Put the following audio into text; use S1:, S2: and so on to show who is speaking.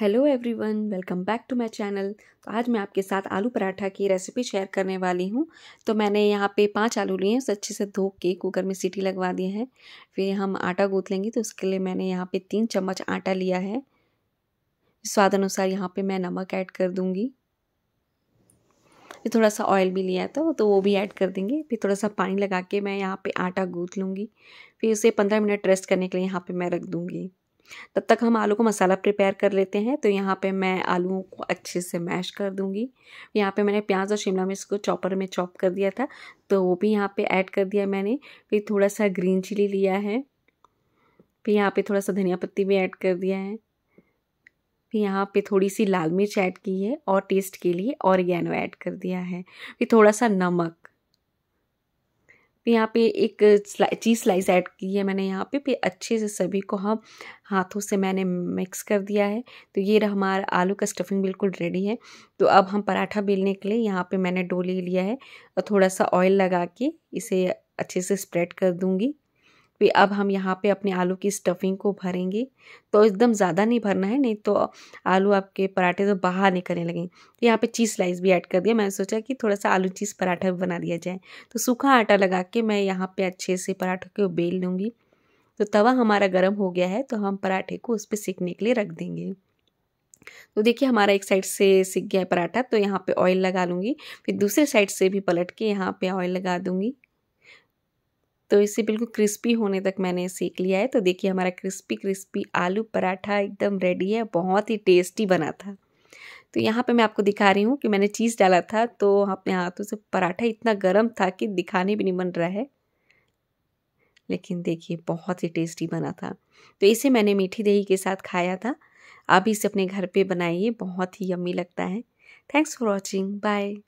S1: hello everyone welcome back to my channel तो आज मैं आपके साथ आलू पराठा की रेसिपी शेयर करने वाली हूँ तो मैंने यहाँ पे पांच आलू लिए हैं उसे अच्छे से धो के कुकर में सीटी लगवा दी है फिर हम आटा गूँथ लेंगे तो उसके लिए मैंने यहाँ पे तीन चम्मच आटा लिया है स्वाद अनुसार यहाँ पर मैं नमक ऐड कर दूँगी फिर थोड़ा सा ऑयल भी लिया था तो वो भी ऐड कर देंगे फिर थोड़ा सा पानी लगा के मैं यहाँ पर आटा गूँथ लूँगी फिर उसे पंद्रह मिनट रेस्ट करने के लिए यहाँ पर मैं रख दूँगी तब तक हम आलू को मसाला प्रिपेयर कर लेते हैं तो यहाँ पे मैं आलूओं को अच्छे से मैश कर दूँगी यहाँ पे मैंने प्याज और शिमला मिर्च को चॉपर में चॉप कर दिया था तो वो भी यहाँ पे ऐड कर दिया मैंने फिर थोड़ा सा ग्रीन चिली लिया है फिर यहाँ पे थोड़ा सा धनिया पत्ती भी ऐड कर दिया है फिर यहाँ पे थोड़ी सी लाल मिर्च ऐड की है और टेस्ट के लिए और ऐड कर दिया है फिर थोड़ा सा नमक तो यहाँ पे एक चीज़ स्लाइस ऐड की है मैंने यहाँ पे फिर अच्छे से सभी को हम हाथों से मैंने मिक्स कर दिया है तो ये रहा हमारा आलू का स्टफिंग बिल्कुल रेडी है तो अब हम पराठा बेलने के लिए यहाँ पे मैंने डो ले लिया है और थोड़ा सा ऑयल लगा के इसे अच्छे से स्प्रेड कर दूँगी फिर अब हम यहाँ पे अपने आलू की स्टफिंग को भरेंगे तो एकदम ज़्यादा नहीं भरना है नहीं तो आलू आपके पराठे तो बाहर निकलने लगेंगे तो यहाँ पे चीज़ स्लाइस भी ऐड कर दिया मैंने सोचा कि थोड़ा सा आलू चीज़ पराठा भी बना दिया जाए तो सूखा आटा लगा के मैं यहाँ पर अच्छे से पराठों को बेल लूँगी तो तवा हमारा गर्म हो गया है तो हम पराठे को उस पर सीखने के लिए रख देंगे तो देखिए हमारा एक साइड से सीख गया है पराठा तो यहाँ पे ऑयल लगा लूँगी फिर दूसरे साइड से भी पलट के यहाँ पे ऑयल लगा दूँगी तो इसे बिल्कुल क्रिस्पी होने तक मैंने सेक लिया है तो देखिए हमारा क्रिस्पी क्रिस्पी आलू पराठा एकदम रेडी है बहुत ही टेस्टी बना था तो यहाँ पे मैं आपको दिखा रही हूँ कि मैंने चीज़ डाला था तो अपने हाथों से पराठा इतना गर्म था कि दिखाने भी नहीं बन रहा है लेकिन देखिए बहुत ही टेस्टी बना था तो इसे मैंने मीठी दही के साथ खाया था आप इसे अपने घर पे बनाइए बहुत ही यम्मी लगता है थैंक्स फॉर वॉचिंग बाय